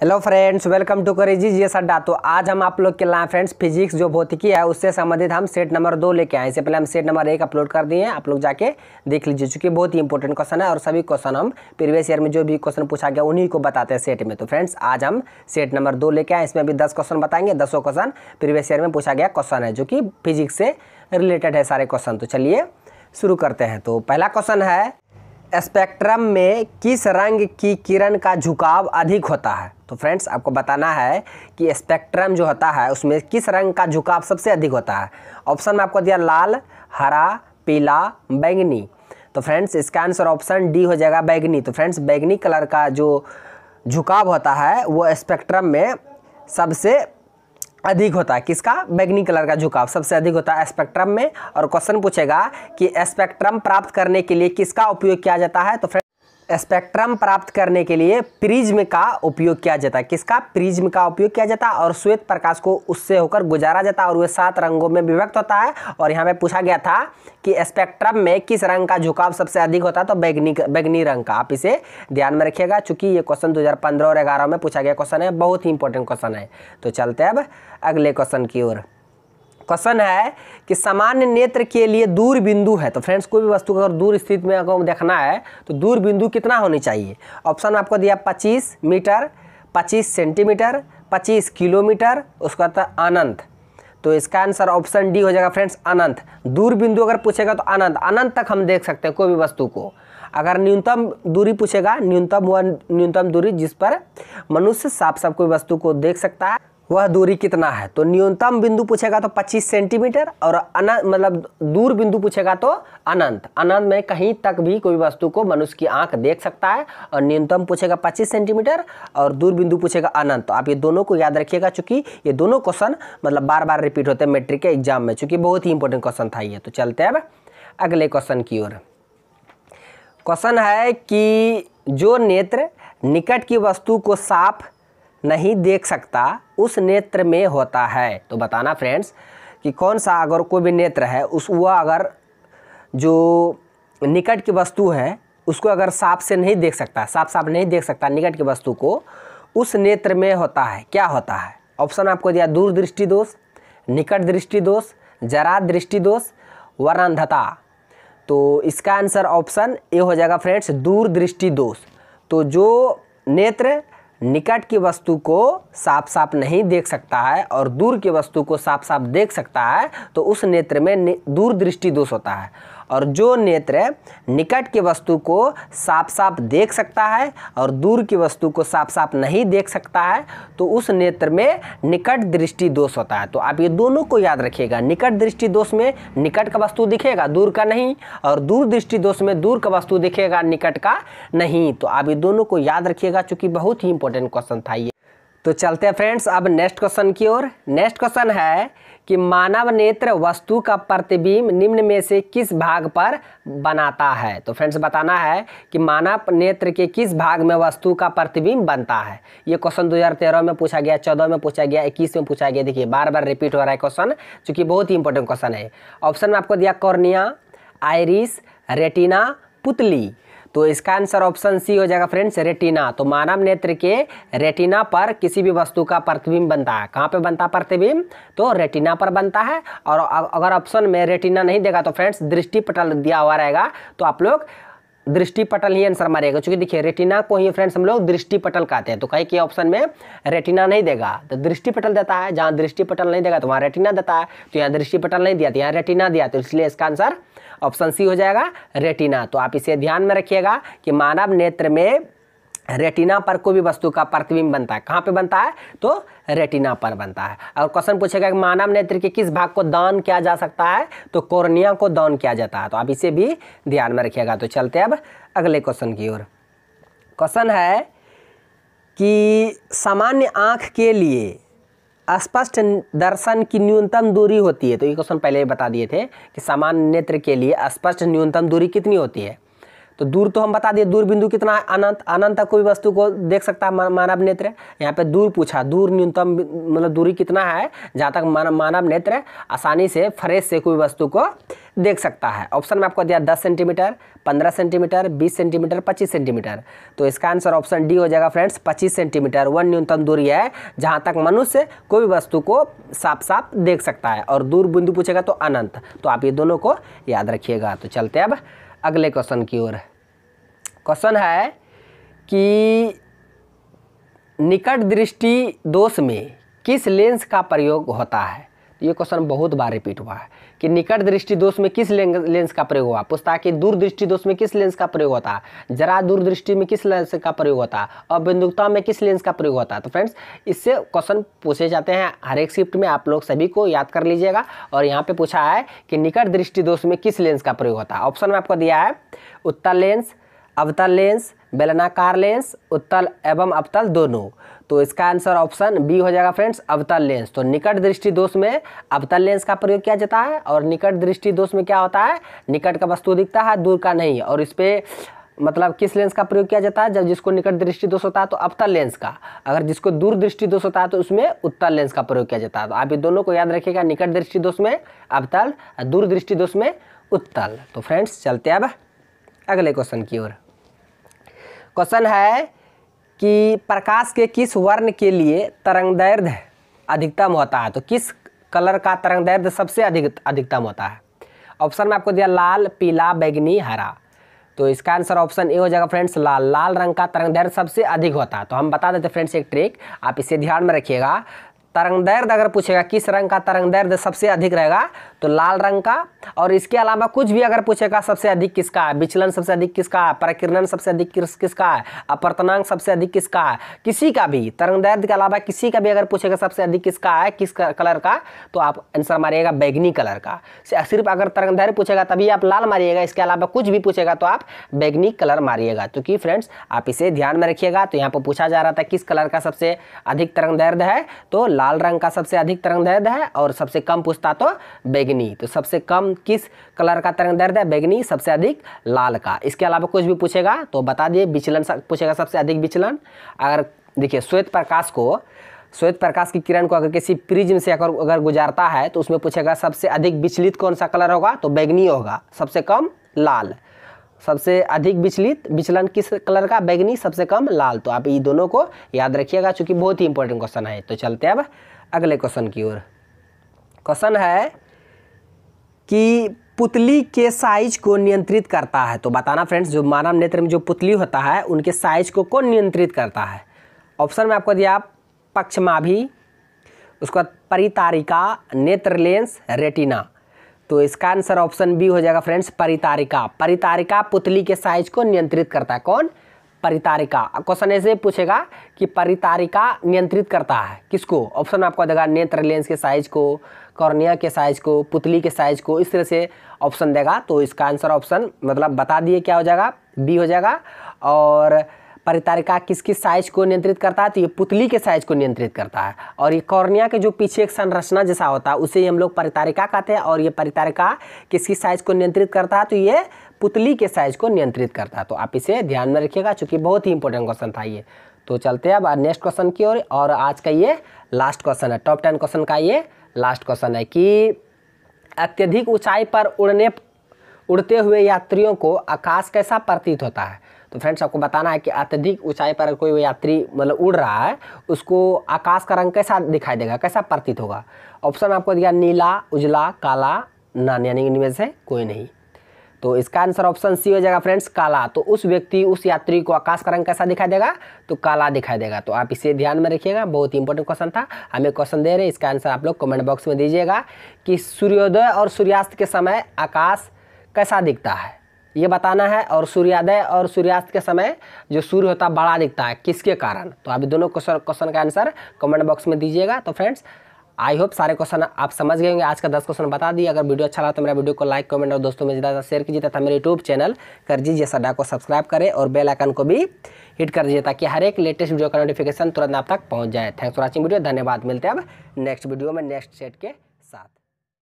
hello friends welcome to crazy G S adda तो आज हम आप लोग के लाए फ्रेंड्स फिजिक्स जो भौतिकी है उससे संबंधित हम सेट नंबर दो लेके आए इससे पहले हम सेट नंबर एक अपलोड कर दिए हैं आप लोग जाके देख लीजिए चूंकि बहुत ही इंपॉर्टेंट क्वेश्चन है और सभी क्वेश्चन हम प्रीवियस ईयर में जो भी क्वेश्चन पूछा गया उन्हीं को बताते हैं सेट में तो फ्रेंड्स आज हम सेट नंबर दो लेके आए इसमें भी दस क्वेश्चन बताएंगे दसों क्वेश्चन प्रीवियस ईयर में पूछा गया क्वेश्चन है जो कि फिजिक्स से रिलेटेड है सारे क्वेश्चन तो चलिए शुरू करते हैं तो पहला क्वेश्चन है स्पेक्ट्रम में किस रंग की किरण का झुकाव अधिक होता है तो फ्रेंड्स आपको बताना है कि स्पेक्ट्रम जो होता है उसमें किस रंग का झुकाव सबसे अधिक होता है ऑप्शन में आपको दिया लाल हरा पीला बैंगनी तो फ्रेंड्स इसका आंसर ऑप्शन डी हो जाएगा बैगनी तो फ्रेंड्स बैगनी कलर का जो झुकाव होता है वो स्पेक्ट्रम में सबसे अधिक होता है किसका बैगनी कलर का झुकाव सबसे अधिक होता है स्पेक्ट्रम में और क्वेश्चन पूछेगा कि स्पेक्ट्रम प्राप्त करने के लिए किसका उपयोग किया जाता है तो स्पेक्ट्रम प्राप्त करने के लिए प्रिज्म का उपयोग किया जाता है किसका प्रिज्म का उपयोग किया जाता है और श्वेत प्रकाश को उससे होकर गुजारा जाता है और वह सात रंगों में विभक्त होता है और यहाँ पे पूछा गया था कि स्पेक्ट्रम में किस रंग का झुकाव सबसे अधिक होता है तो बैगनी बैगनी रंग का आप इसे ध्यान में रखिएगा चूंकि ये क्वेश्चन दो और ग्यारह में पूछा गया क्वेश्चन है बहुत ही इंपॉर्टेंट क्वेश्चन है तो चलते अब अगले क्वेश्चन की ओर क्वेश्चन है कि सामान्य नेत्र के लिए दूर बिंदु है तो फ्रेंड्स कोई भी वस्तु को अगर दूर स्थित में अगर देखना है तो दूर बिंदु कितना होनी चाहिए ऑप्शन आपको दिया पच्चीस मीटर पच्चीस सेंटीमीटर पच्चीस किलोमीटर उसका था तो अनंत तो इसका आंसर ऑप्शन डी हो जाएगा फ्रेंड्स अनंत दूर बिंदु अगर पूछेगा तो अनंत अनंत तक हम देख सकते हैं कोई भी वस्तु को अगर न्यूनतम दूरी पूछेगा न्यूनतम हुआ न्यूनतम दूरी जिस पर मनुष्य साफ साफ कोई वस्तु को देख सकता है वह दूरी कितना है तो न्यूनतम बिंदु पूछेगा तो 25 सेंटीमीटर और अनंत मतलब दूर बिंदु पूछेगा तो अनंत अनंत में कहीं तक भी कोई वस्तु को मनुष्य की आंख देख सकता है और न्यूनतम पूछेगा 25 सेंटीमीटर और दूर बिंदु पूछेगा अनंत तो आप ये दोनों को याद रखिएगा चूंकि ये दोनों क्वेश्चन मतलब बार बार रिपीट होते हैं मेट्रिक के एग्जाम में चूंकि बहुत ही इंपॉर्टेंट क्वेश्चन था ये तो चलते अब अगले क्वेश्चन की ओर क्वेश्चन है कि जो नेत्र निकट की वस्तु को साफ नहीं देख सकता उस नेत्र में होता है तो बताना फ्रेंड्स कि कौन सा अगर कोई भी नेत्र है उस वह अगर जो निकट की वस्तु है उसको अगर साफ से नहीं देख सकता साफ साफ नहीं देख सकता निकट की वस्तु को उस नेत्र में होता है क्या होता है ऑप्शन आपको दिया दूरदृष्टि दोष निकट दृष्टि दोष जरा दृष्टि दोष वर्णधता तो इसका आंसर ऑप्शन ए हो जाएगा फ्रेंड्स दूरदृष्टि दोष तो जो नेत्र निकट की वस्तु को साफ साफ नहीं देख सकता है और दूर की वस्तु को साफ साफ देख सकता है तो उस नेत्र में दूरदृष्टि दोष होता है और जो नेत्र निकट की वस्तु को साफ साफ देख सकता है और दूर की वस्तु को साफ साफ नहीं देख सकता है तो उस नेत्र में निकट दृष्टि दोष होता है तो आप ये दोनों को याद रखिएगा निकट दृष्टि दोष में निकट का वस्तु दिखेगा दूर का नहीं और दूर दृष्टि दोष में दूर का वस्तु दिखेगा निकट का नहीं तो आप ये दोनों को याद रखिएगा चूँकि बहुत ही इंपॉर्टेंट क्वेश्चन था ये तो चलते हैं फ्रेंड्स अब नेक्स्ट क्वेश्चन की ओर नेक्स्ट क्वेश्चन है कि मानव नेत्र वस्तु का प्रतिबिंब निम्न में से किस भाग पर बनाता है तो फ्रेंड्स बताना है कि मानव नेत्र के किस भाग में वस्तु का प्रतिबिंब बनता है ये क्वेश्चन 2013 में पूछा गया 14 में पूछा गया 21 में पूछा गया देखिए बार बार रिपीट हो रहा है क्वेश्चन चूँकि बहुत ही इंपॉर्टेंट क्वेश्चन है ऑप्शन में आपको दिया कॉर्निया आयरिस रेटिना पुतली तो इसका आंसर ऑप्शन सी हो जाएगा फ्रेंड्स रेटिना तो मानव नेत्र के रेटिना पर किसी भी वस्तु का प्रतिबिंब बनता है कहाँ पे बनता है प्रतिबिंब तो रेटिना पर बनता है और अगर ऑप्शन में रेटिना नहीं देगा तो फ्रेंड्स दृष्टि पटल दिया हुआ रहेगा तो आप लोग दृष्टिपटल ही आंसर मारेगा क्योंकि देखिए रेटिना को ही फ्रेंड्स हम लोग दृष्टिपटल कहते हैं तो कहीं के ऑप्शन में रेटिना नहीं देगा तो दृष्टिपटल देता है दृष्टि दृष्टिपटल नहीं देगा तो वहां रेटिना देता है तो यहां दृष्टिपटल नहीं दिया तो यहाँ रेटिना दिया तो इसलिए इसका आंसर ऑप्शन सी हो जाएगा रेटिना तो आप इसे ध्यान में रखिएगा कि मानव नेत्र में रेटिना पर कोई भी वस्तु का प्रतिबिंब बनता है कहाँ पे बनता है तो रेटिना पर बनता है और क्वेश्चन पूछेगा कि मानव नेत्र के किस भाग को दान किया जा सकता है तो कोर्निया को दान किया जाता है तो आप इसे भी ध्यान में रखिएगा तो चलते अब अगले क्वेश्चन की ओर क्वेश्चन है कि सामान्य आँख के लिए स्पष्ट दर्शन की न्यूनतम दूरी होती है तो ये क्वेश्चन पहले ही बता दिए थे कि सामान्य नेत्र के लिए स्पष्ट न्यूनतम दूरी कितनी होती है तो दूर तो हम बता दिए दूर बिंदु कितना है अनंत अनंत तक कोई वस्तु को देख सकता है मानव नेत्र यहाँ पे दूर पूछा दूर न्यूनतम मतलब दूरी कितना है जहाँ तक मानव मानव नेत्र आसानी से फ्रेश से कोई वस्तु को देख सकता है ऑप्शन में आपको दिया दस सेंटीमीटर पंद्रह सेंटीमीटर बीस सेंटीमीटर पच्चीस सेंटीमीटर तो इसका आंसर ऑप्शन डी हो जाएगा फ्रेंड्स पच्चीस सेंटीमीटर वन न्यूनतम दूरी है जहाँ तक मनुष्य कोई वस्तु को साफ साफ देख सकता है और दूर बिंदु पूछेगा तो अनंत तो आप ये दोनों को याद रखिएगा तो चलते अब अगले क्वेश्चन की ओर क्वेश्चन है कि निकट दृष्टि दोष में किस लेंस का प्रयोग होता है तो ये क्वेश्चन बहुत बार रिपीट हुआ है कि निकट दृष्टि दोष में किस लेंस का प्रयोग हुआ पूछता कि दूरदृष्टि दोष में किस लेंस का प्रयोग होता जरा दूरदृष्टि में किस लेंस का प्रयोग होता और बिंदुता में किस लेंस का प्रयोग होता तो फ्रेंड्स इससे क्वेश्चन पूछे जाते हैं हर एक शिफ्ट में आप लोग सभी को याद कर लीजिएगा और यहाँ पे पूछा है कि निकट दृष्टि दोष में किस लेंस का प्रयोग होता है ऑप्शन में आपको दिया है उत्तल लेंस अवतल लेंस बेलनाकार लेंस उत्तल एवं अवतल दोनों तो इसका आंसर ऑप्शन बी हो जाएगा फ्रेंड्स अवतल लेंस तो निकट दृष्टि दोष में अवतल लेंस का प्रयोग किया जाता है और निकट दृष्टि दोष में क्या होता है निकट का वस्तु दिखता है दूर का नहीं और इस पर मतलब किस लेंस का प्रयोग किया जाता है जब जिसको निकट दृष्टि दोष होता है तो अवतल लेंस का अगर जिसको दूर दृष्टि दोष होता है तो उसमें उत्तल लेंस का प्रयोग किया जाता है तो आप ये दोनों को याद रखिएगा निकट दृष्टि दोष में अवतल दूर दृष्टि दोष में उत्तल तो फ्रेंड्स चलते अब अगले क्वेश्चन की ओर क्वेश्चन है कि प्रकाश के किस वर्ण के लिए तरंग दैर्ध्य अधिकतम होता है तो किस कलर का तरंग दैर्ध्य सबसे अधिक अधिकतम होता है ऑप्शन में आपको दिया लाल पीला बैगनी हरा तो इसका आंसर ऑप्शन ए हो जाएगा फ्रेंड्स लाल लाल रंग का तरंग दैर्ध्य सबसे अधिक होता है तो हम बता देते फ्रेंड्स एक ट्रिक आप इसे ध्यान में रखिएगा तरंग दैर्ध्य अगर पूछेगा किस रंग का तरंग दैर्ध्य सबसे अधिक रहेगा तो लाल रंग का और इसके अलावा कुछ भी अगर पूछेगा सबसे अधिक किसका है विचलन सबसे अधिक किसका है प्रकीर्णन सबसे अधिक किस किसका है अपर्तनांक सबसे अधिक किसका है किसी का भी तरंग दर्द के अलावा किसी का भी अगर पूछेगा सबसे अधिक किसका है किस कलर का तो आप आंसर मारिएगा बैगनी कलर का सिर्फ अगर तरंग दर्द पूछेगा तभी आप लाल मारिएगा इसके अलावा कुछ भी पूछेगा तो आप बैगनी कलर मारिएगा क्योंकि तो फ्रेंड्स आप इसे ध्यान में रखिएगा तो यहाँ पर पूछा जा रहा था किस कलर का सबसे अधिक तरंग दर्द है तो लाल रंग का सबसे अधिक तरंग दर्द है और सबसे कम पूछता तो बैगनी बैगनी तो सबसे कम किस कलर का तरंग दर्द है बैगनी सबसे अधिक लाल का इसके अलावा कुछ भी पूछेगा तो बता दिए विचलन पूछेगा सबसे अधिक विचलन अगर देखिए श्वेत प्रकाश को श्वेत प्रकाश की किरण को अगर किसी प्रिज्म से अगर अगर गुजारता है तो उसमें पूछेगा सबसे अधिक विचलित कौन सा कलर होगा तो बैगनी होगा सबसे कम लाल सबसे अधिक विचलित विचलन किस कलर का बैगनी सबसे कम लाल तो आप ये दोनों को याद रखिएगा क्योंकि बहुत ही इंपॉर्टेंट क्वेश्चन है तो चलते अब अगले क्वेश्चन की ओर क्वेश्चन है कि पुतली के साइज को नियंत्रित करता है तो बताना फ्रेंड्स जो मानव नेत्र में जो पुतली होता है उनके साइज को कौन नियंत्रित करता है ऑप्शन में आपको दिया पक्षमाभी उसके बाद परितारिका नेत्र लेंस रेटिना तो इसका आंसर ऑप्शन बी हो जाएगा फ्रेंड्स परितारिका परितारिका पुतली के साइज को नियंत्रित करता है कौन परितारिका क्वेश्चन ऐसे पूछेगा कि परितारिका नियंत्रित करता है किसको ऑप्शन आपको देगा नेत्र लेंस के साइज को कॉर्निया के साइज को पुतली के साइज को इस तरह से ऑप्शन देगा तो इसका आंसर ऑप्शन मतलब बता दिए क्या हो जाएगा बी हो जाएगा और परितारिका किस किस साइज को नियंत्रित करता है तो ये पुतली के साइज को नियंत्रित करता है और ये कॉर्निया के जो पीछे एक संरचना जैसा होता है उसे हम लोग परितारिका कहते हैं और ये परितारिका किस किस साइज को नियंत्रित करता है तो ये पुतली के साइज को नियंत्रित करता है तो आप इसे ध्यान में रखिएगा चूँकि बहुत ही इंपॉर्टेंट क्वेश्चन था ये तो चलते हैं अब नेक्स्ट क्वेश्चन की ओर और, और आज का ये लास्ट क्वेश्चन है टॉप टेन क्वेश्चन का ये लास्ट क्वेश्चन है कि अत्यधिक ऊंचाई पर उड़ने उड़ते हुए यात्रियों को आकाश कैसा प्रतीत होता है तो फ्रेंड्स आपको बताना है कि अत्यधिक ऊंचाई पर कोई यात्री मतलब उड़ रहा है उसको आकाश का रंग कैसा दिखाई देगा कैसा प्रतीत होगा ऑप्शन आपको दिया नीला उजला काला नान यानी इनमें से कोई नहीं तो इसका आंसर ऑप्शन सी हो जाएगा फ्रेंड्स काला तो उस व्यक्ति उस यात्री को आकाश का रंग कैसा दिखाई देगा तो काला दिखाई देगा तो आप इसे ध्यान में रखिएगा बहुत ही इंपॉर्टेंट क्वेश्चन था हमें क्वेश्चन दे रहे हैं इसका आंसर आप लोग कमेंट बॉक्स में दीजिएगा कि सूर्योदय और सूर्यास्त के समय आकाश कैसा दिखता है ये बताना है और सूर्योदय और सूर्यास्त के समय जो सूर्य होता है बड़ा दिखता है किसके कारण तो आप दोनों क्वेश्चन का आंसर कमेंट बॉक्स में दीजिएगा तो फ्रेंड्स आई होप सारे क्वेश्चन आप समझ गए होंगे आज का दस क्वेश्चन बता दिए अगर वीडियो अच्छा लगा तो मेरा वीडियो को लाइक कमेंट और दोस्तों में ज़्यादा शेयर कीजिए तथा मेरे यूट्यूब चैनल कर जैसा डा को सब्सक्राइब करें और बेल आइकन को भी हिट कर दीजिए ताकि हर एक लेटेस्ट वीडियो का नोटिफिकेशन तुरंत आप तक पहुँच जाए थैंक्स फॉर वॉचिंग वीडियो धन्यवाद मिलते हैं अब नेक्स्ट वीडियो में नेक्स्ट सेट के